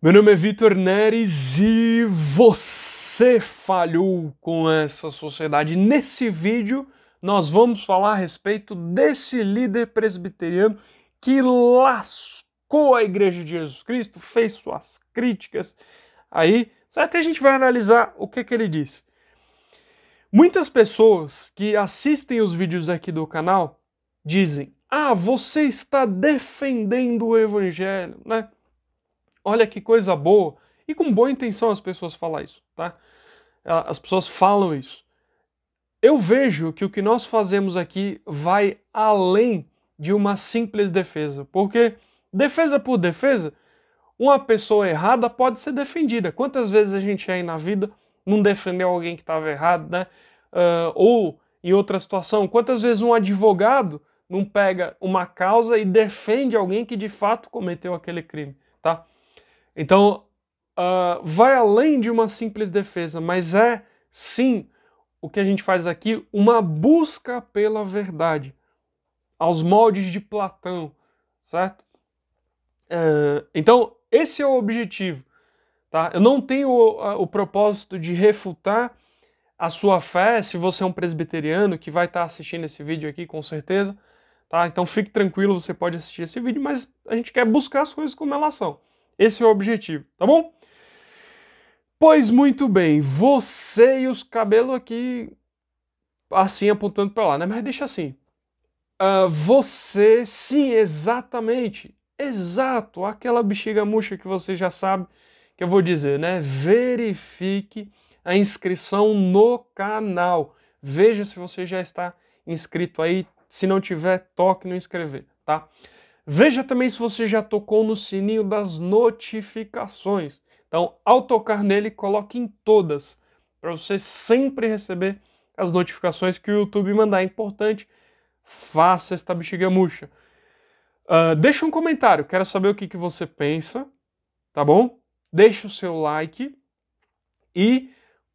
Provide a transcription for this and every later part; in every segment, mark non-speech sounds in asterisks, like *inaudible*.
Meu nome é Vitor Neres e você falhou com essa sociedade. Nesse vídeo, nós vamos falar a respeito desse líder presbiteriano que lascou a Igreja de Jesus Cristo, fez suas críticas. Aí, até a gente vai analisar o que, que ele disse. Muitas pessoas que assistem os vídeos aqui do canal dizem: Ah, você está defendendo o Evangelho, né? olha que coisa boa. E com boa intenção as pessoas falam isso, tá? As pessoas falam isso. Eu vejo que o que nós fazemos aqui vai além de uma simples defesa, porque defesa por defesa, uma pessoa errada pode ser defendida. Quantas vezes a gente aí na vida não defendeu alguém que estava errado, né? Uh, ou em outra situação, quantas vezes um advogado não pega uma causa e defende alguém que de fato cometeu aquele crime? Então, uh, vai além de uma simples defesa, mas é sim o que a gente faz aqui uma busca pela verdade, aos moldes de Platão, certo? Uh, então, esse é o objetivo. Tá? Eu não tenho o, o, propósito de refutar a sua fé, se você é um presbiteriano que vai estar tá assistindo esse vídeo aqui, com certeza. Tá? Então fique tranquilo, você pode assistir esse vídeo, mas a gente quer buscar as coisas como elas são. Esse é o objetivo, tá bom? Pois muito bem, você e os cabelos aqui assim apontando para lá, né? Mas deixa assim. Uh, você, sim, exatamente, exato, aquela bexiga murcha que você já sabe que eu vou dizer, né? Verifique a inscrição no canal. Veja se você já está inscrito aí. Se não tiver, toque no inscrever, tá? Veja também se você já tocou no sininho das notificações. Então, ao tocar nele, coloque em todas, para você sempre receber as notificações que o YouTube mandar. É importante, faça esta bexiga murcha. Uh, deixa um comentário, quero saber o que, que você pensa, tá bom? Deixa o seu like e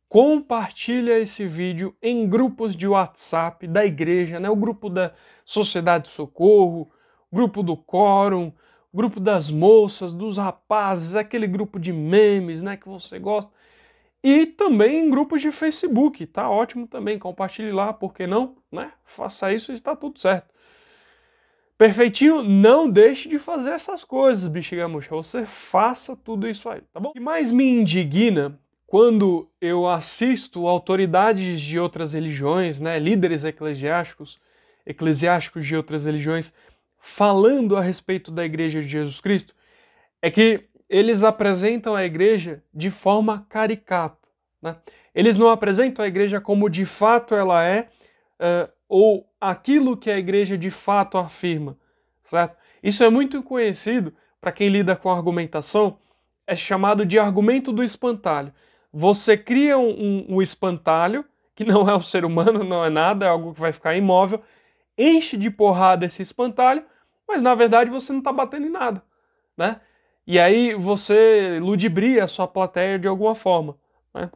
compartilha esse vídeo em grupos de WhatsApp da igreja, né? O grupo da Sociedade de Socorro, grupo do quórum, grupo das moças, dos rapazes, aquele grupo de memes, né, que você gosta. E também em grupos de Facebook, tá ótimo também, compartilhe lá, por que não, né? Faça isso e está tudo certo. Perfeitinho, não deixe de fazer essas coisas, bexiga murcha, você faça tudo isso aí, tá bom? O que mais me indigna quando eu assisto autoridades de outras religiões, né, líderes eclesiásticos, eclesiásticos de outras religiões, falando a respeito da igreja de Jesus Cristo é que eles apresentam a igreja de forma caricata. Né? Eles não apresentam a igreja como de fato ela é uh, ou aquilo que a igreja de fato afirma, certo? Isso é muito conhecido para quem lida com argumentação, é chamado de argumento do espantalho. Você cria um, um, um espantalho, que não é um ser humano, não é nada, é algo que vai ficar imóvel, enche de porrada esse espantalho mas na verdade você não está batendo em nada, né? E aí você ludibria a sua plateia de alguma forma, né?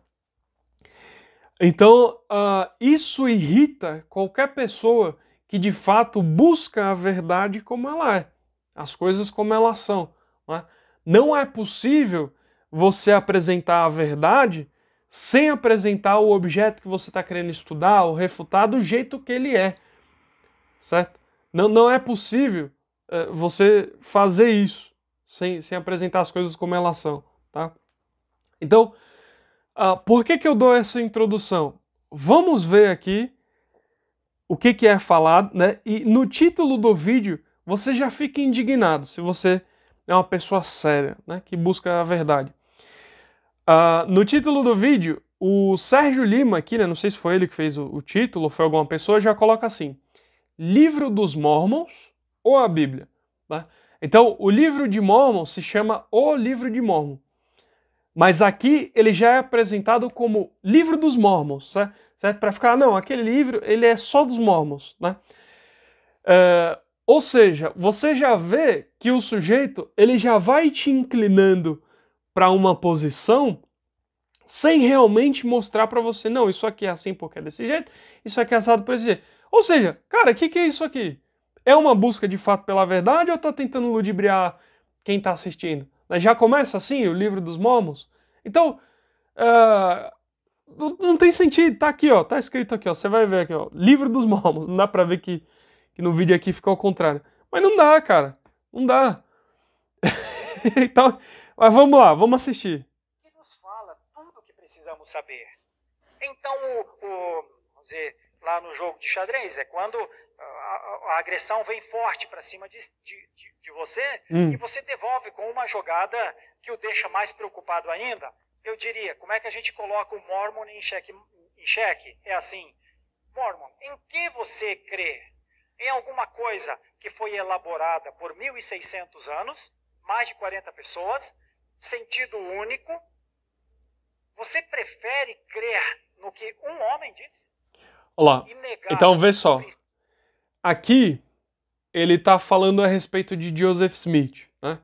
Então, uh, isso irrita qualquer pessoa que de fato busca a verdade como ela é, as coisas como elas são. Né? Não é possível você apresentar a verdade sem apresentar o objeto que você está querendo estudar ou refutar do jeito que ele é, certo? Não, não é possível eh, você fazer isso, sem, sem apresentar as coisas como elas são, tá? Então, uh, por que, que eu dou essa introdução? Vamos ver aqui o que, que é falado, né? E no título do vídeo, você já fica indignado se você é uma pessoa séria, né? Que busca a verdade. Uh, no título do vídeo, o Sérgio Lima aqui, né? Não sei se foi ele que fez o, o título, foi alguma pessoa, já coloca assim: Livro dos Mormons, ou a Bíblia. Né? Então, o livro de Mormon se chama O Livro de Mormon. Mas aqui ele já é apresentado como Livro dos Mormons, né? certo? certo? Para ficar, não, aquele livro ele é só dos Mormons, né? É, ou seja, você já vê que o sujeito ele já vai te inclinando para uma posição sem realmente mostrar para você, não, isso aqui é assim porque é desse jeito, isso aqui é assado por esse jeito. Ou seja, cara, o que, que é isso aqui? É uma busca de fato pela verdade ou está tentando ludibriar quem está assistindo? Já começa assim o livro dos momos? Então, uh, não tem sentido. Tá aqui, ó. Tá escrito aqui, ó. Você vai ver aqui, ó. Livro dos momos. Não dá pra ver que, que no vídeo aqui ficou ao contrário. Mas não dá, cara. Não dá. *laughs* então, mas vamos lá, vamos assistir. Que nos fala tudo o que precisamos saber. Então, o, o, vamos dizer, lá no jogo de xadrez, é quando a, agressão vem forte para cima de, de, de você hum. e você devolve com uma jogada que o deixa mais preocupado ainda. Eu diria, como é que a gente coloca o Mormon em xeque? Em xeque? É assim, Mormon, em que você crê? Em alguma coisa que foi elaborada por 1.600 anos, mais de 40 pessoas, sentido único. Você prefere crer no que um homem disse? Olá. Então vê só. Aqui ele está falando a respeito de Joseph Smith. Né?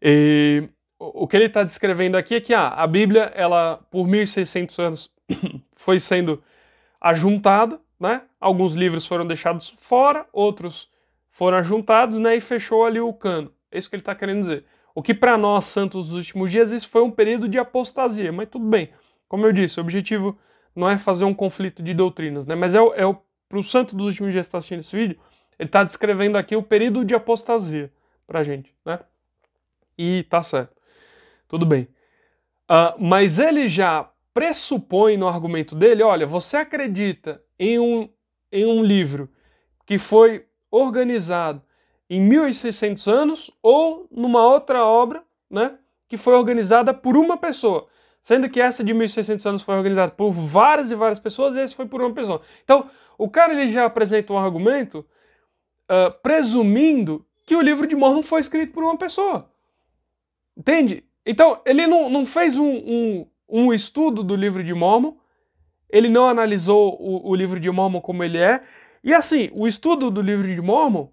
E o que ele está descrevendo aqui é que ah, a Bíblia, ela por 1.600 anos *coughs* foi sendo ajuntada, né? alguns livros foram deixados fora, outros foram ajuntados né? e fechou ali o cano. É isso que ele está querendo dizer. O que para nós, santos dos últimos dias, isso foi um período de apostasia, mas tudo bem. Como eu disse, o objetivo não é fazer um conflito de doutrinas, né? mas é o, é o para o santo dos últimos dias que está assistindo esse vídeo, ele está descrevendo aqui o período de apostasia para a gente, né? E tá certo. Tudo bem. Uh, mas ele já pressupõe no argumento dele, olha, você acredita em um, em um livro que foi organizado em 1600 anos ou numa outra obra, né, que foi organizada por uma pessoa, sendo que essa de 1600 anos foi organizada por várias e várias pessoas e esse foi por uma pessoa. Então, o cara ele já apresenta um argumento uh, presumindo que o livro de Mormon foi escrito por uma pessoa. Entende? Então, ele não, não fez um, um, um, estudo do livro de Mormon, ele não analisou o, o livro de Mormon como ele é. E assim, o estudo do livro de Mormon,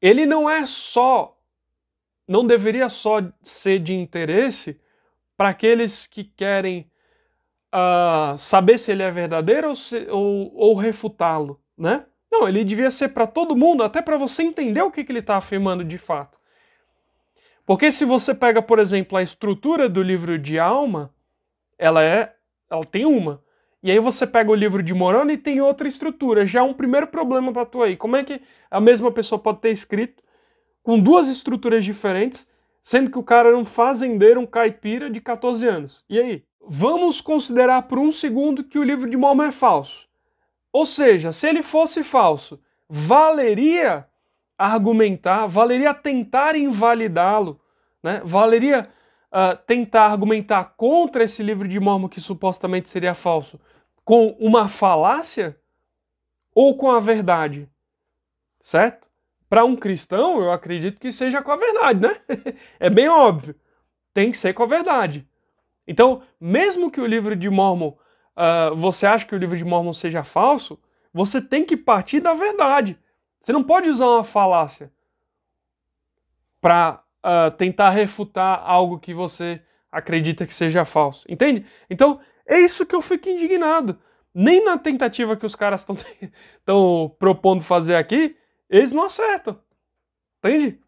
ele não é só, não deveria só ser de interesse para aqueles que querem uh, saber se ele é verdadeiro ou, ou, ou refutá-lo, né? Não, ele devia ser para todo mundo, até para você entender o que, que ele está afirmando de fato. Porque se você pega, por exemplo, a estrutura do livro de Alma, ela é, ela tem uma. E aí você pega o livro de Moroni e tem outra estrutura. Já é um primeiro problema para tu aí. Como é que a mesma pessoa pode ter escrito com duas estruturas diferentes sendo que o cara era um fazendeiro, um caipira de 14 anos. E aí? Vamos considerar por um segundo que o livro de Mormon é falso. Ou seja, se ele fosse falso, valeria argumentar, valeria tentar invalidá-lo, né? valeria uh, tentar argumentar contra esse livro de Mormon que supostamente seria falso com uma falácia ou com a verdade, certo? Para um cristão, eu acredito que seja com a verdade, né? *laughs* é bem óbvio. Tem que ser com a verdade. Então, mesmo que o livro de Mormon, uh, você acha que o livro de Mormon seja falso, você tem que partir da verdade. Você não pode usar uma falácia para uh, ah, tentar refutar algo que você acredita que seja falso. Entende? Então, é isso que eu fico indignado. Nem na tentativa que os caras estão *laughs* propondo fazer aqui, eles não acertam. Entende?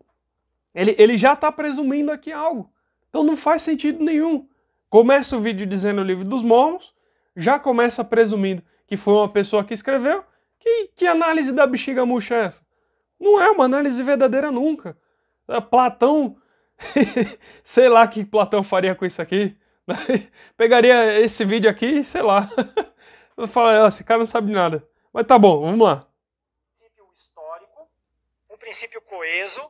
Ele, ele já está presumindo aqui algo. Então não faz sentido nenhum. Começa o vídeo dizendo o livro dos mormons, já começa presumindo que foi uma pessoa que escreveu. Que, que análise da bexiga murcha é essa? Não é uma análise verdadeira nunca. É Platão, *laughs* sei lá o que Platão faria com isso aqui. *laughs* Pegaria esse vídeo aqui, sei lá. *laughs* Falaria, ah, esse cara não sabe nada. Mas tá bom, vamos lá princípio coeso,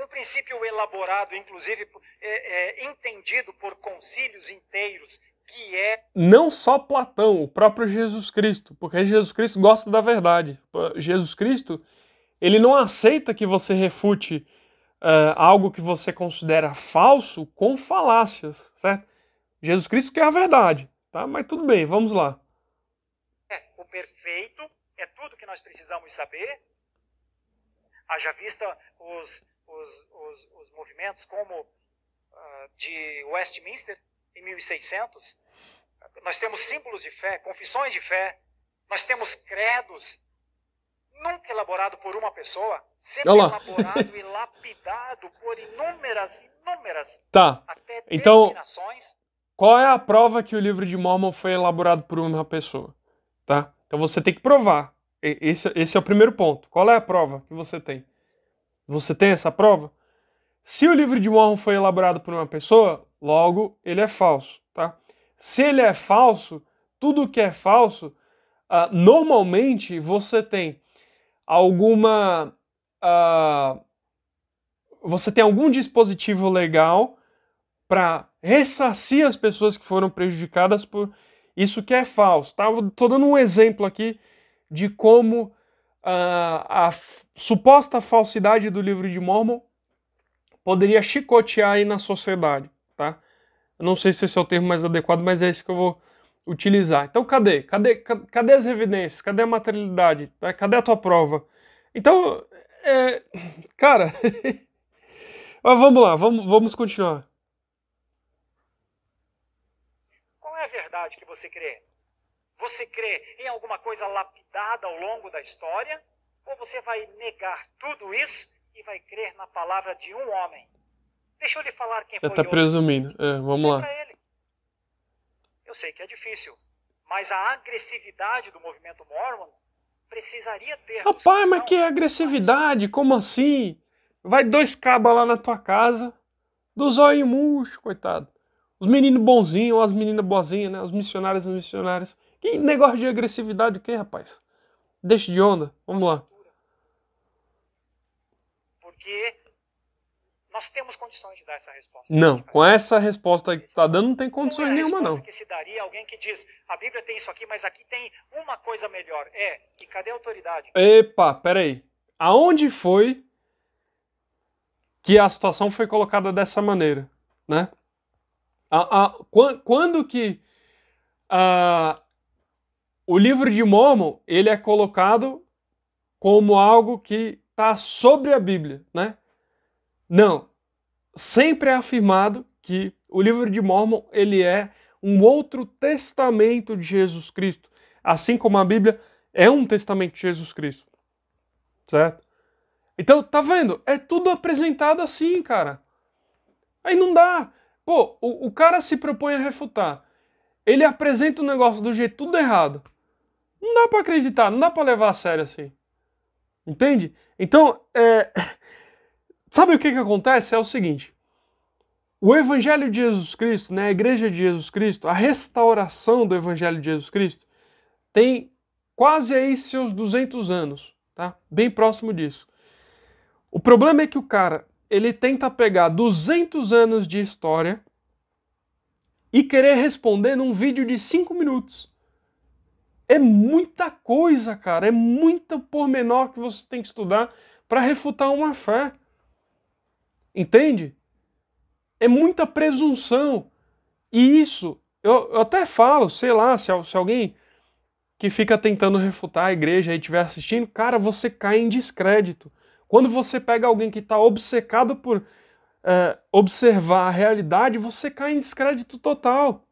um princípio elaborado, inclusive é, é, entendido por concílios inteiros, que é. Não só Platão, o próprio Jesus Cristo, porque Jesus Cristo gosta da verdade. Jesus Cristo, ele não aceita que você refute uh, algo que você considera falso com falácias, certo? Jesus Cristo quer a verdade, tá? Mas tudo bem, vamos lá. É, o perfeito é tudo que nós precisamos saber Haja vista os, os, os, os movimentos como uh, de Westminster, em 1600. Nós temos símbolos de fé, confissões de fé, nós temos credos, nunca elaborado por uma pessoa, sempre elaborado e lapidado por inúmeras, inúmeras, tá. até então, Qual é a prova que o livro de Mormon foi elaborado por uma pessoa? Tá? Então você tem que provar. Esse, esse é o primeiro ponto. Qual é a prova que você tem? Você tem essa prova? Se o livro de Mormon foi elaborado por uma pessoa, logo ele é falso, tá? Se ele é falso, tudo que é falso, uh, normalmente você tem alguma uh, você tem algum dispositivo legal para ressarcir as pessoas que foram prejudicadas por isso que é falso. Tá? Estou dando um exemplo aqui de como ah, a, a suposta falsidade do livro de Mormon poderia chicotear aí na sociedade, tá? Eu não sei se esse é o termo mais adequado, mas é esse que eu vou utilizar. Então, cadê? Cadê, cadê as evidências? Cadê a materialidade? Tá? Cadê a tua prova? Então, é, cara, *laughs* mas vamos lá, vamos, vamos continuar. Qual é a verdade que você crê? Você crê em alguma coisa lapidada ao longo da história? Ou você vai negar tudo isso e vai crer na palavra de um homem? Deixa eu lhe falar quem Já foi. Ele está presumindo. É, vamos lá. Eu sei que é difícil, mas a agressividade do movimento mormon precisaria ter. Rapaz, mas que agressividade? Como assim? Vai dois cabas lá na tua casa, dos olhos murchos, coitado. Os meninos bonzinhos, ou as meninas boazinhas, né? Os missionários e missionárias que negócio de agressividade o que, rapaz? Deixa de onda. Vamos lá. Porque nós temos condições de dar essa resposta. Não, com essa resposta que está dando, não tem é condições é nenhuma, não. que se daria alguém que diz, a Bíblia tem isso aqui, mas aqui tem uma coisa melhor. É, e cadê a autoridade? Epa, peraí. Aonde foi que a situação foi colocada dessa maneira, né? A, a, quando que a, ah, o livro de Mormon ele é colocado como algo que está sobre a Bíblia, né? Não, sempre é afirmado que o livro de Mormon ele é um outro testamento de Jesus Cristo, assim como a Bíblia é um testamento de Jesus Cristo, certo? Então tá vendo? É tudo apresentado assim, cara. Aí não dá. Pô, o, o cara se propõe a refutar. Ele apresenta o negócio do jeito tudo errado. Não dá para acreditar, não dá para levar a sério assim. Entende? Então, é... *laughs* sabe o que, que acontece? É o seguinte: o Evangelho de Jesus Cristo, né, a Igreja de Jesus Cristo, a restauração do Evangelho de Jesus Cristo, tem quase aí seus 200 anos, tá? Bem próximo disso. O problema é que o cara, ele tenta pegar 200 anos de história e querer responder num vídeo de 5 minutos. É muita coisa, cara, é muito pormenor que você tem que estudar para refutar uma fé. Entende? É muita presunção. E isso, eu, eu até falo, sei lá, se, se alguém que fica tentando refutar a igreja e estiver assistindo, cara, você cai em descrédito. Quando você pega alguém que está obcecado por é, observar a realidade, você cai em descrédito total.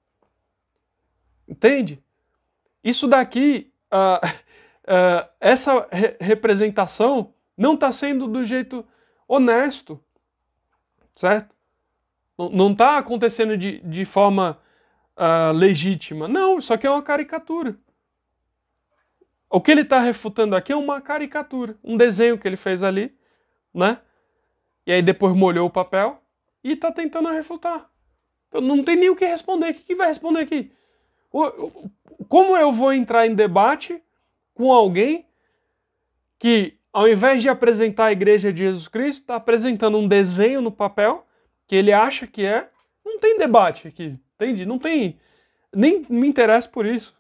Entende? Isso daqui, uh, uh, *laughs* essa re representação não está sendo do jeito honesto, certo? Não está acontecendo de, de forma uh, legítima. Não, isso aqui é uma caricatura. O que ele está refutando aqui é uma caricatura, um desenho que ele fez ali, né? E aí depois molhou o papel e está tentando refutar. Então não tem nem o que responder. O que, que vai responder aqui? Como eu vou entrar em debate com alguém que, ao invés de apresentar a igreja de Jesus Cristo, está apresentando um desenho no papel que ele acha que é? Não tem debate aqui, entende? Não tem. Nem me interessa por isso.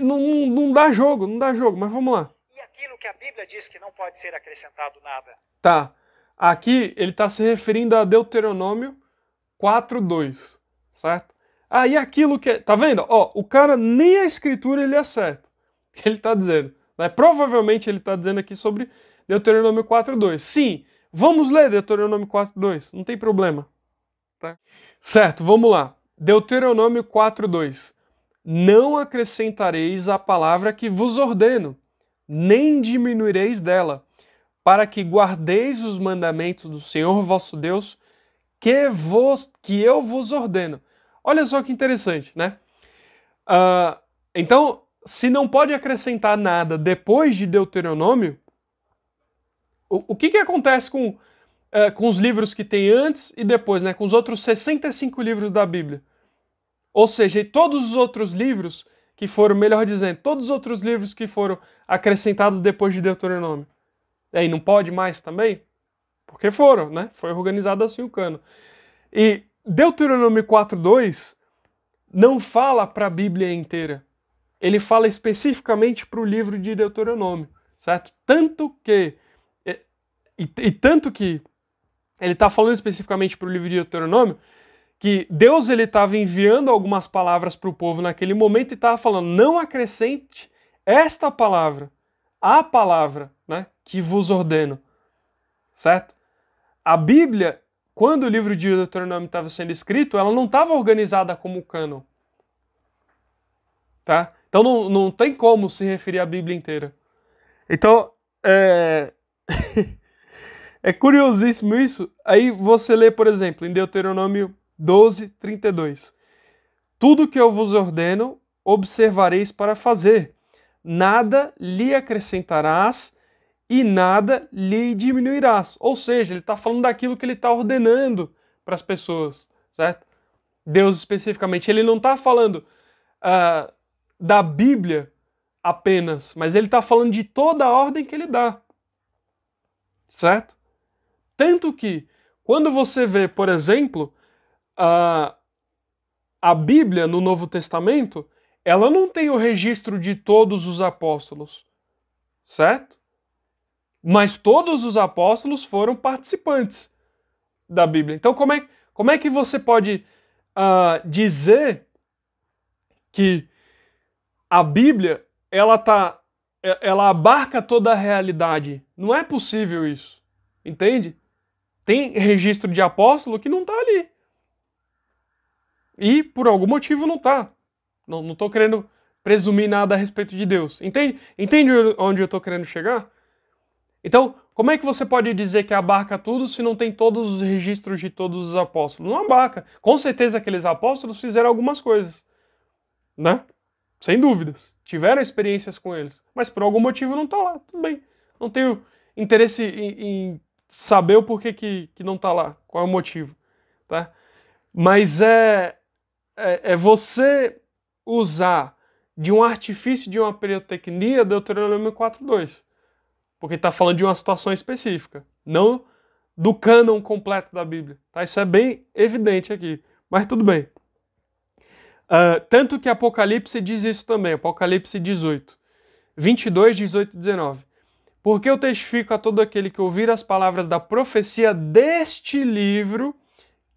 Não, não, não dá jogo, não dá jogo, mas vamos lá. E aquilo que a Bíblia diz que não pode ser acrescentado nada? Tá. Aqui ele está se referindo a Deuteronômio 4.2, certo? Aí ah, aquilo que. Tá vendo? Ó, o cara nem a escritura ele acerta. Que ele tá dizendo. Né? Provavelmente ele tá dizendo aqui sobre Deuteronômio 4.2. Sim, vamos ler Deuteronômio 4.2, não tem problema. Tá? Certo, vamos lá. Deuteronômio 4.2. Não acrescentareis a palavra que vos ordeno, nem diminuireis dela, para que guardeis os mandamentos do Senhor vosso Deus, que, vos, que eu vos ordeno. Olha só que interessante, né? Uh, então, se não pode acrescentar nada depois de Deuteronômio, o, o que, que acontece com, uh, com os livros que tem antes e depois, né? Com os outros 65 livros da Bíblia. Ou seja, todos os outros livros que foram, melhor dizendo, todos os outros livros que foram acrescentados depois de Deuteronômio. E aí, não pode mais também? Porque foram, né? Foi organizado assim o cano. E Deuteronômio 4:2 não fala para a Bíblia inteira. Ele fala especificamente para o livro de Deuteronômio, certo? Tanto que é, e, e, tanto que ele está falando especificamente para o livro de Deuteronômio que Deus ele estava enviando algumas palavras para o povo naquele momento e estava falando não acrescente esta palavra, a palavra, né, que vos ordeno, certo? A Bíblia quando o livro de Deuteronômio estava sendo escrito, ela não estava organizada como cânon. Tá? Então não, não tem como se referir à Bíblia inteira. Então, é... *laughs* é curiosíssimo isso. Aí você lê, por exemplo, em Deuteronômio 12, 32. Tudo que eu vos ordeno, observareis para fazer. Nada lhe acrescentarás, e nada lhe diminuirás. Ou seja, ele está falando daquilo que ele está ordenando para as pessoas, certo? Deus especificamente. Ele não está falando uh, da Bíblia apenas, mas ele está falando de toda a ordem que ele dá, certo? Tanto que, quando você vê, por exemplo, uh, a Bíblia no Novo Testamento, ela não tem o registro de todos os apóstolos, certo? Mas todos os apóstolos foram participantes da Bíblia. Então, como é, como é que você pode uh, dizer que a Bíblia ela tá ela abarca toda a realidade. Não é possível isso. Entende? Tem registro de apóstolo que não está ali. E por algum motivo não está. Não, estou querendo presumir nada a respeito de Deus. Entende? Entende onde eu estou querendo chegar? Então, como é que você pode dizer que abarca tudo se não tem todos os registros de todos os apóstolos? Não abarca. Com certeza aqueles apóstolos fizeram algumas coisas, né? Sem dúvidas. Tiveram experiências com eles, mas por algum motivo não está lá. Tudo bem. Não tenho interesse em, em saber o porquê que, que não está lá, qual é o motivo, tá? Mas é, é, é você usar de um artifício de uma periotecnia Deuteronômio 4.2. Porque está falando de uma situação específica, não do cânon completo da Bíblia. Tá? Isso é bem evidente aqui, mas tudo bem. Uh, tanto que Apocalipse diz isso também, Apocalipse 18, 22, 18 e 19. Porque eu testifico a todo aquele que ouvir as palavras da profecia deste livro,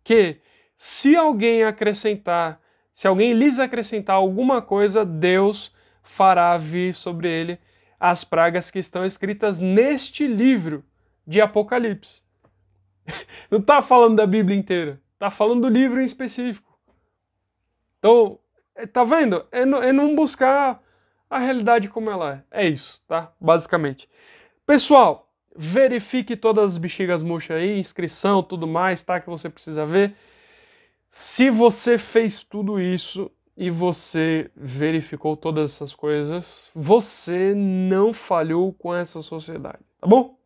que se alguém acrescentar, se alguém lhes acrescentar alguma coisa, Deus fará vir sobre ele as pragas que estão escritas neste livro de Apocalipse. *laughs* Não está falando da Bíblia inteira, está falando do livro em específico. Então, está é, vendo? É, é não buscar a realidade como ela é. É isso, tá? Basicamente. Pessoal, verifique todas as bexigas murchas aí, inscrição, tudo mais, tá? Que você precisa ver. Se você fez tudo isso, e você verificou todas essas coisas, você não falhou com essa sociedade, tá bom?